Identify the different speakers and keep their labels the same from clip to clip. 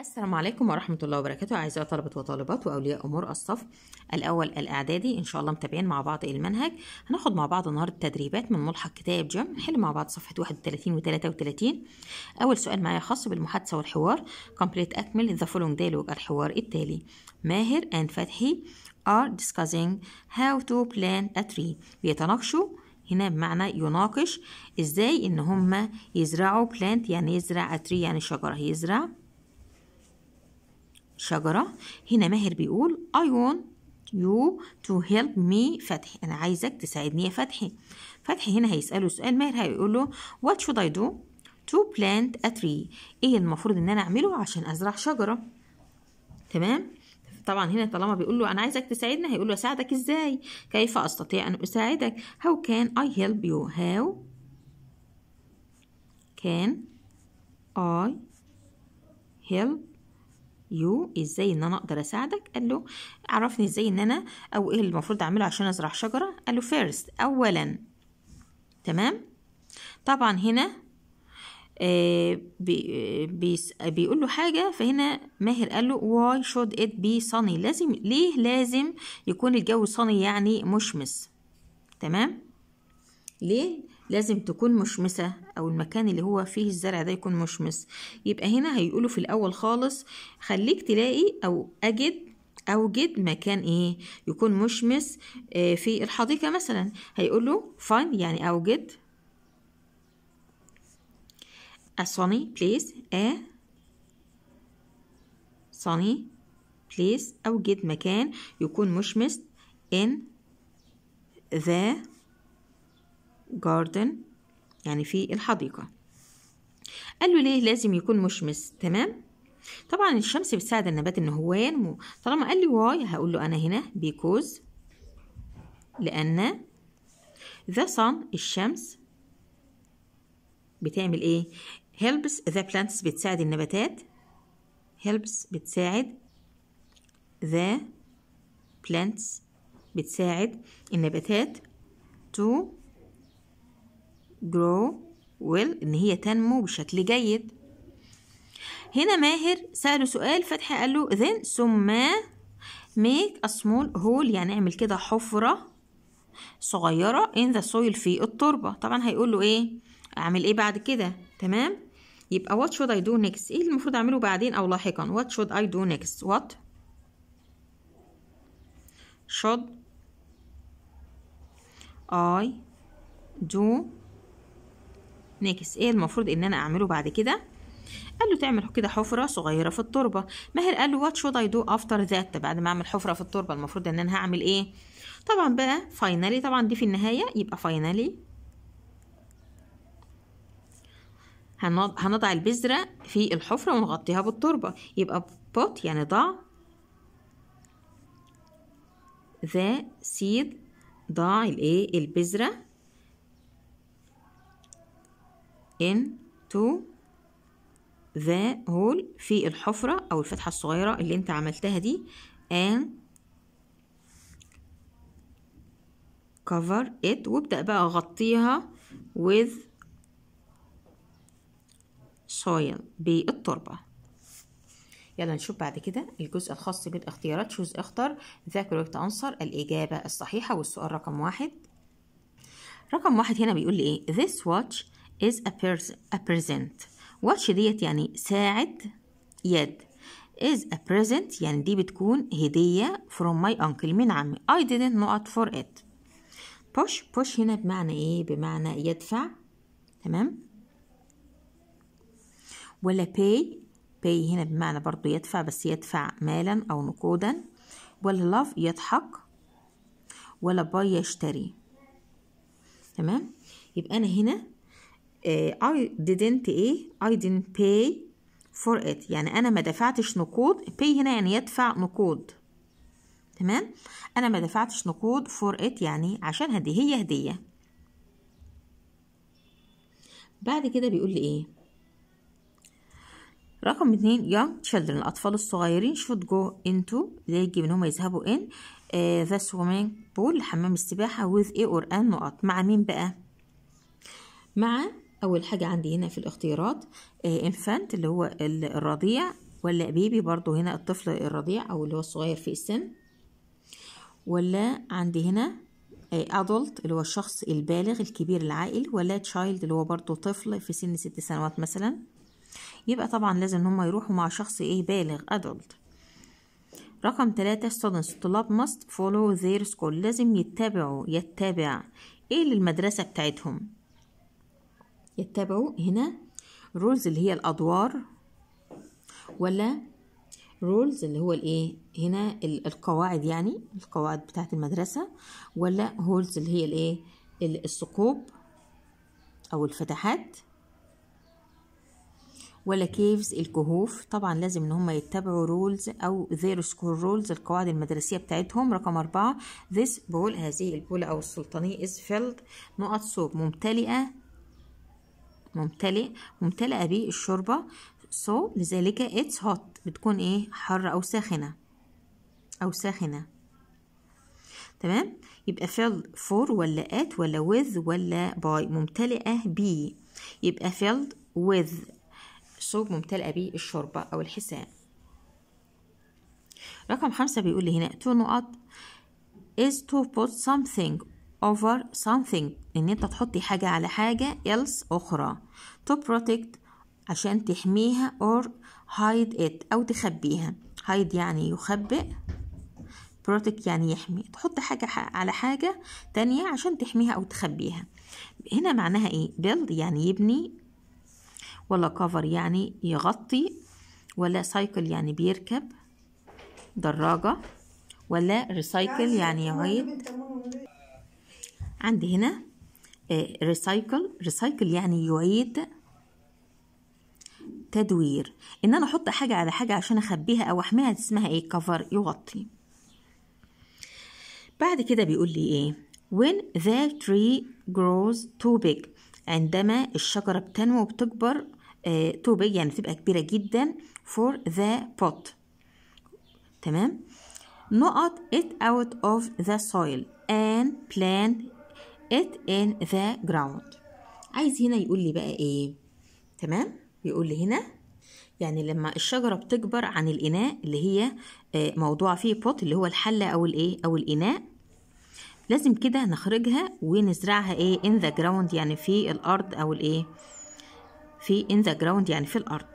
Speaker 1: السلام عليكم ورحمة الله وبركاته أعزائي طلبة وطالبات وأولياء أمور الصف الأول الإعدادي إن شاء الله متابعين مع بعض المنهج هناخد مع بعض النهاردة تدريبات من ملحق كتاب جم نحل مع بعض صفحة 31 و 33 أول سؤال معايا خاص بالمحادثة والحوار كومبليت أكمل the following dialogue الحوار التالي ماهر and فتحي are discussing how to plan a tree بيتناقشوا هنا بمعنى يناقش ازاي ان هما يزرعوا بلانت يعني يزرع tree يعني شجره يزرع شجرة هنا ماهر بيقول I want you to help me فتحي أنا عايزك تساعدني يا فتحي فتحي هنا هيسأله سؤال ماهر هيقول له what should I do to plant a tree إيه المفروض إن أنا أعمله عشان أزرع شجرة تمام طبعا هنا طالما بيقول له انا عايزك تساعدني هيقول له اساعدك ازاي كيف استطيع ان اساعدك how can I help you how can I help يو ازاي ان انا اقدر اساعدك قال له عرفني ازاي ان انا او ايه اللي المفروض اعمله عشان ازرع شجره قال له فيرست اولا تمام طبعا هنا آه، بيقول له حاجة فهنا ماهر قال له why should it be sunny لازم ليه لازم يكون الجو صني يعني مشمس تمام ليه لازم تكون مشمسة أو المكان اللي هو فيه الزرع ده يكون مشمس يبقى هنا هيقولوا في الأول خالص خليك تلاقي أو أجد أوجد مكان إيه يكون مشمس آه، في الحديقة مثلا هيقول له find يعني أوجد a sunny place a آه. sunny place أوجد مكان يكون مشمس in the garden يعني في الحديقة قال له ليه لازم يكون مشمس تمام طبعا الشمس بتساعد النبات ان هو ينمو طالما قال لي واي هقول له انا هنا بيكوز لان ذا صن الشمس بتعمل ايه هيلبس ذا بلانتس بتساعد النباتات هيلبس بتساعد ذا بلانتس بتساعد النباتات تو grow well إن هي تنمو بشكل جيد هنا ماهر سأله سؤال فتحي قال له then ثم make a small hole يعني اعمل كده حفرة صغيرة in the soil في التربة طبعا هيقول له ايه اعمل ايه بعد كده تمام يبقى what should I do next ايه المفروض اعمله بعدين او لاحقا what should I do next what should I do ناكس ايه المفروض ان انا اعمله بعد كده قال له تعمل كده حفره صغيره في التربه ماهر قال له وات شود اي دو افتر ذات بعد ما اعمل حفره في التربه المفروض ان انا هعمل ايه طبعا بقى فاينالي طبعا دي في النهايه يبقى فاينالي هنضع البذره في الحفره ونغطيها بالتربه يبقى بوت يعني ضع ذا سيد ضع الايه البذره into the hole في الحفرة أو الفتحة الصغيرة اللي أنت عملتها دي and cover it وابدأ بقى غطيها with soil بالتربة يلا نشوف بعد كده الجزء الخاص بالاختيارات شوز اختر ذا كوريكت انسر الإجابة الصحيحة والسؤال رقم واحد رقم واحد هنا بيقول لي ايه this watch is a, a present watch ديت يعني ساعد يد is a present يعني دي بتكون هدية from my uncle من عمي I didn't know it for it push push هنا بمعنى ايه بمعنى يدفع تمام ولا pay pay هنا بمعنى برضو يدفع بس يدفع مالا او نقودا ولا love يضحك ولا buy يشتري تمام يبقى انا هنا آه، I didn't ايه I didn't pay for it يعني أنا ما دفعتش نقود pay هنا يعني يدفع نقود تمام أنا ما دفعتش نقود for it يعني عشان هديه هي هدية بعد كده بيقول لي إيه رقم اتنين young children الأطفال الصغيرين should go into ده يجب إن هما يذهبوا in آه، the swimming pool حمام السباحة with a or an نقط مع مين بقى مع اول حاجه عندي هنا في الاختيارات انفانت آه، اللي هو الرضيع ولا بيبي برضو هنا الطفل الرضيع او اللي هو الصغير في السن ولا عندي هنا ادولت آه، اللي هو الشخص البالغ الكبير العاقل ولا تشايلد اللي هو برضو طفل في سن ست سنوات مثلا يبقى طبعا لازم هم يروحوا مع شخص ايه بالغ ادولت رقم تلاتة students الطلاب must follow their school لازم يتبعوا يتبع ايه للمدرسة بتاعتهم يتبعوا هنا رولز اللي هي الادوار ولا رولز اللي هو الايه هنا القواعد يعني القواعد بتاعه المدرسه ولا هولز اللي هي الايه الثقوب او الفتحات ولا كيفز الكهوف طبعا لازم ان هم يتبعوا رولز او ذير سكول رولز القواعد المدرسيه بتاعتهم رقم أربعة ذيس بول هذه البولة او السلطانية از فيلد نقط صوب ممتلئه ممتلئ ممتلئة بالشوربة الشوربة so لذلك it's hot بتكون ايه حارة أو ساخنة أو ساخنة تمام يبقى فعل فور ولا at ولا with ولا by ممتلئة ب يبقى filled with صوب ممتلئة بالشوربة الشوربة أو الحساء رقم خمسة بيقول لي هنا two نقط is to put something over something ان انت تحطي حاجة على حاجة else اخرى to protect عشان تحميها or hide it او تخبيها hide يعني يخبئ protect يعني يحمي تحط حاجة على حاجة تانية عشان تحميها او تخبيها هنا معناها ايه build يعني يبني ولا cover يعني يغطي ولا cycle يعني بيركب دراجة ولا recycle يعني, يعني يعيد عندي هنا ريسايكل آه، ريسايكل يعني يعيد تدوير ان انا احط حاجه على حاجه عشان اخبيها او احميها اسمها ايه كفر يغطي بعد كده بيقول لي ايه when the tree grows too big عندما الشجرة بتنمو وبتكبر آه، too big يعني تبقى كبيرة جدا for the pot تمام نقط it out of the soil and plant it in the ground عايز هنا يقول لي بقى ايه تمام يقول لي هنا يعني لما الشجره بتكبر عن الاناء اللي هي آه، موضوع فيه بوت اللي هو الحله او الايه او الاناء لازم كده نخرجها ونزرعها ايه in the ground يعني في الارض او الايه في in the ground يعني في الارض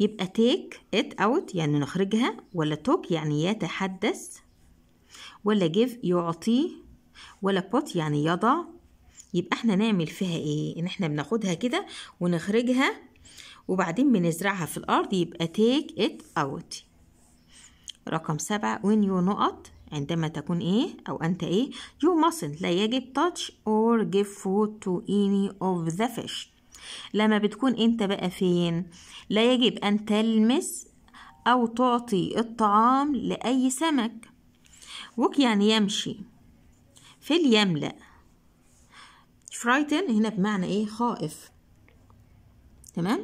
Speaker 1: يبقى take it out يعني نخرجها ولا talk يعني يتحدث ولا give يعطي ولا بوت يعني يضع يبقى احنا نعمل فيها ايه ان احنا بناخدها كده ونخرجها وبعدين بنزرعها في الارض يبقى take it out رقم سبعة when you نقط عندما تكون ايه او انت ايه you mustn't لا يجب touch or give food to any of the fish لما بتكون انت بقى فين لا يجب ان تلمس او تعطي الطعام لاي سمك وك يعني يمشي فيل يملأ فرايتن هنا بمعنى ايه خائف تمام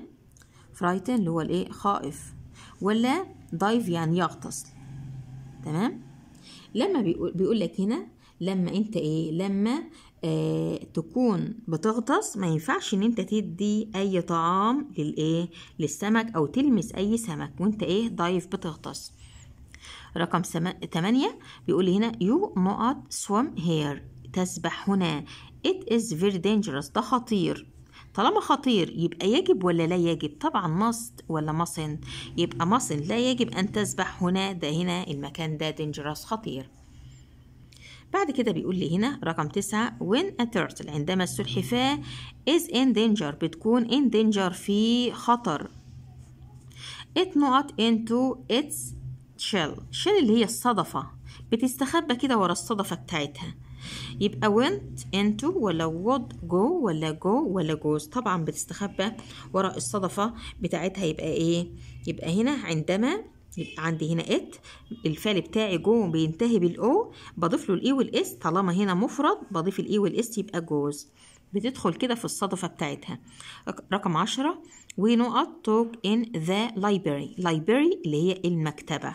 Speaker 1: فرايتن اللي هو الايه خائف ولا دايف يعني يغطس تمام لما بيقول لك هنا لما انت ايه لما آه تكون بتغطس ما ينفعش ان انت تدي اي طعام للايه للسمك او تلمس اي سمك وانت ايه ضيف بتغطس رقم 8 بيقول هنا you not swim here تسبح هنا it is very dangerous ده خطير طالما خطير يبقى يجب ولا لا يجب طبعا must ولا mustn't يبقى mustn't لا يجب أن تسبح هنا ده هنا المكان ده dangerous خطير بعد كده بيقول لي هنا رقم تسعة when a turtle عندما السلحفاة is in danger بتكون in danger في خطر it not into its shell شيل اللي هي الصدفة بتستخبى كده ورا الصدفة بتاعتها يبقى went into ولا would go ولا go ولا goes طبعا بتستخبى ورا الصدفة بتاعتها يبقى ايه يبقى هنا عندما يبقى عندي هنا ات الفعل بتاعي جو بينتهي بالاو بضيف له الاي e والاس طالما هنا مفرد بضيف الاي e والاس يبقى جوز بتدخل كده في الصدفة بتاعتها رقم عشرة we know talk in the library library اللي هي المكتبة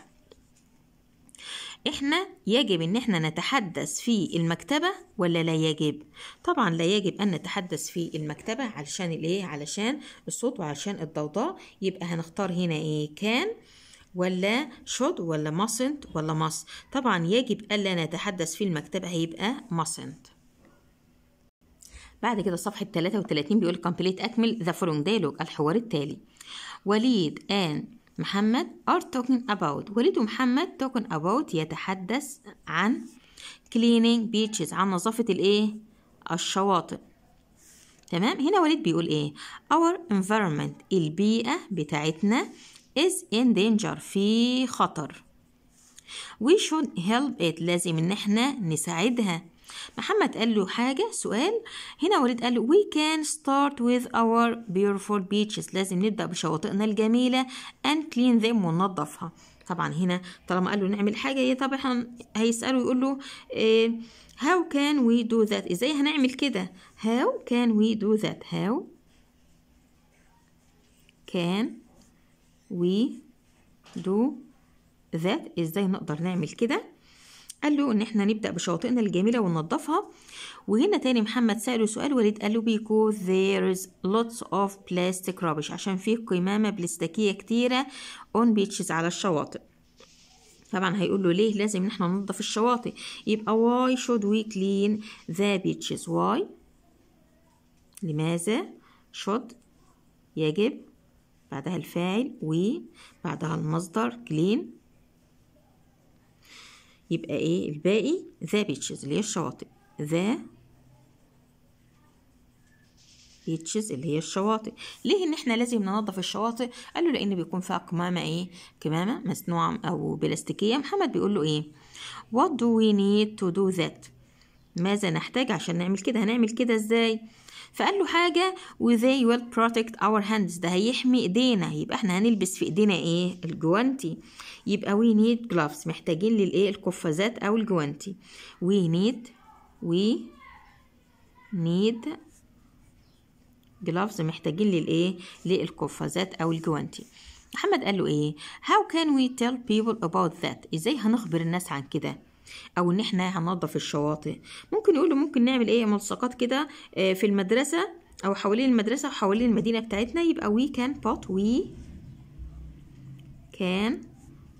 Speaker 1: احنا يجب ان احنا نتحدث في المكتبة ولا لا يجب طبعا لا يجب ان نتحدث في المكتبة علشان الايه علشان الصوت وعلشان الضوضاء يبقى هنختار هنا ايه كان ولا شود ولا مصنت ولا مص طبعا يجب الا نتحدث في المكتبة هيبقى مصنت بعد كده صفحة 33 بيقول كومبليت أكمل ذا فولوينج دايلوج الحوار التالي وليد آن محمد are talking about والد محمد talking about يتحدث عن cleaning beaches عن نظافة الإيه الشواطئ تمام هنا وليد بيقول إيه our environment البيئة بتاعتنا is in danger في خطر we should help it لازم إن إحنا نساعدها محمد قال له حاجة سؤال هنا وليد قال له we can start with our beautiful beaches لازم نبدأ بشواطئنا الجميلة and clean them وننظفها طبعا هنا طالما قال له نعمل حاجة هي طبعا هيسأله يقول له إيه how can we do that ازاي هنعمل كده how can we do that how can we do that ازاي نقدر نعمل كده قال له ان احنا نبدا بشواطئنا الجميله وننظفها وهنا تاني محمد ساله سؤال وليد قال له بيكو there is lots of plastic rubbish عشان فيه قمامه بلاستيكيه كتيره on beaches على الشواطئ طبعا هيقول له ليه لازم ان احنا ننظف الشواطئ يبقى why should we clean the beaches why لماذا should يجب بعدها الفاعل و بعدها المصدر clean يبقى ايه الباقي ذا بيتشز اللي هي الشواطئ ذا بيتشز اللي هي الشواطئ ليه ان احنا لازم ننظف الشواطئ قال له لان بيكون فيها قمامه ايه كمامه مصنوعه او بلاستيكيه محمد بيقول له ايه what do we need to do that ماذا نحتاج عشان نعمل كده هنعمل كده ازاي فقال له حاجة وذي will protect our hands ده هيحمي ايدينا يبقى احنا هنلبس في ايدينا ايه الجوانتي يبقى وي نيد جلافز محتاجين للايه القفازات او الجوانتي وي نيد وي نيد جلافز محتاجين للايه للقفازات او الجوانتي محمد قال له ايه how can we tell people about that ازاي هنخبر الناس عن كده او ان احنا هننظف الشواطئ ممكن يقولوا ممكن نعمل ايه ملصقات كده آه، في المدرسه او حوالين المدرسه وحوالين المدينه بتاعتنا يبقى وي كان بوت وي كان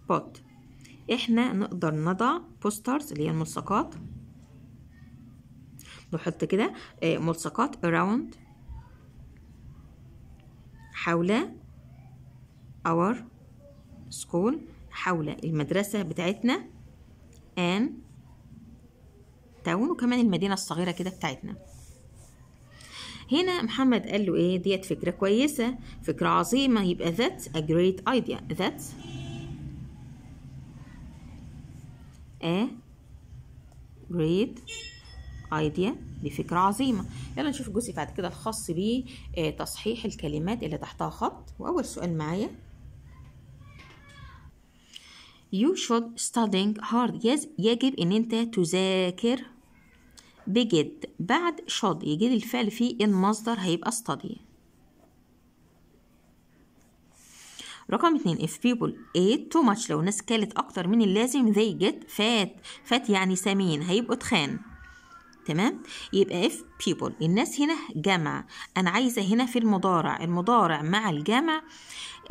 Speaker 1: بوت احنا نقدر نضع بوسترز اللي هي الملصقات نحط كده آه، ملصقات اراوند حول اور سكول حول المدرسة بتاعتنا آن تاون وكمان المدينة الصغيرة كده بتاعتنا هنا محمد قال له ايه ديت فكرة كويسة فكرة عظيمة يبقى that's a great idea that's a great idea دي فكرة عظيمة يلا نشوف الجزء بعد كده الخاص بيه آه، تصحيح الكلمات اللي تحتها خط وأول سؤال معايا You should studying hard. Yes. يجب إن أنت تذاكر بجد. بعد should يجي لي الفعل فيه إن مصدر هيبقى study. رقم اتنين if people ate too much لو الناس كلت أكتر من اللازم they get fat fat يعني سمين هيبقوا تخان تمام يبقى if people الناس هنا جمع أنا عايزة هنا في المضارع المضارع مع الجمع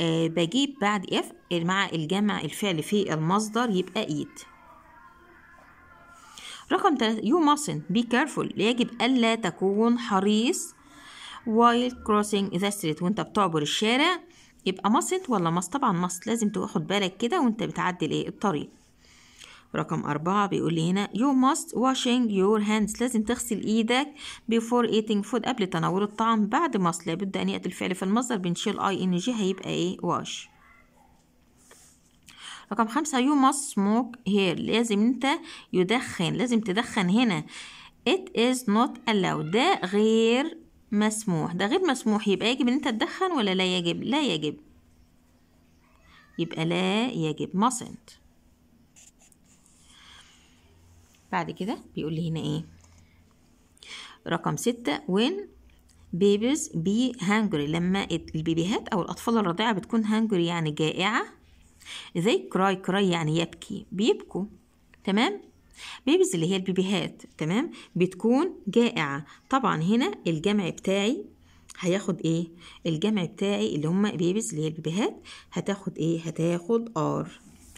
Speaker 1: آه بجيب بعد اف مع الجمع الفعل في المصدر يبقى ايد رقم 3 يو mustn't بي كارفول يجب ألا تكون حريص وايل كروسنج ذا ستريت وانت بتعبر الشارع يبقى mustn't ولا must طبعا must لازم تاخد بالك كده وانت بتعدي الايه الطريق رقم أربعة بيقول لي هنا you must washing your hands لازم تغسل إيدك before eating food قبل تناول الطعام بعد مصل لابد أن يأتي الفعل في المصدر بنشيل I إن جي هيبقى إيه wash رقم خمسة you must smoke here لازم أنت يدخن لازم تدخن هنا it is not allowed ده غير مسموح ده غير مسموح يبقى يجب ان انت تدخن ولا لا يجب لا يجب يبقى لا يجب mustn't بعد كده بيقول لي هنا ايه رقم ستة وين بيبيز بي هانجري لما البيبيهات او الاطفال الرضيعه بتكون هانجري يعني جائعه زي كراي كراي يعني يبكي بيبكوا تمام بيبيز اللي هي البيبيهات تمام بتكون جائعه طبعا هنا الجمع بتاعي هياخد ايه الجمع بتاعي اللي هما بيبيز اللي هي البيبيهات هتاخد ايه هتاخد ار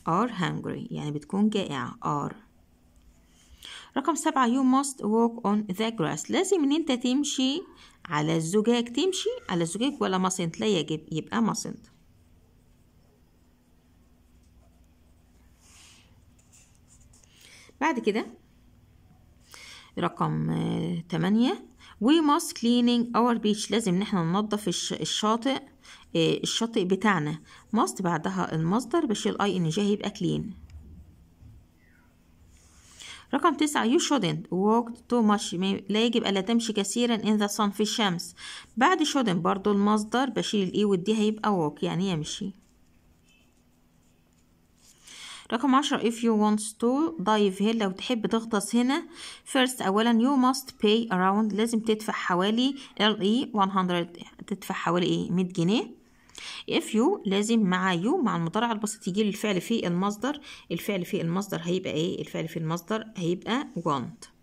Speaker 1: ار هانجري يعني بتكون جائعه ار رقم سبعة you must walk on the grass لازم ان انت تمشي على الزجاج تمشي على الزجاج ولا mustn't لا يجب يبقى mustn't بعد كده رقم آه، تمانية we must cleaning our beach لازم ان احنا ننظف الشاطئ آه، الشاطئ بتاعنا must بعدها المصدر بشيل اي ان جي هيبقى clean رقم تسعة you shouldn't walk too much لا يجب ألا تمشي كثيرا in the sun في الشمس بعد shouldn't برضو المصدر بشيل الاي e والدي هيبقى walk يعني يمشي رقم عشرة if you want to dive here لو تحب تغطس هنا first أولا you must pay around لازم تدفع حوالي LE 100 تدفع حوالي ايه 100 جنيه اف يو لازم مع يو مع المضارع البسيط يجي الفعل في المصدر الفعل في المصدر هيبقى ايه الفعل في المصدر هيبقى want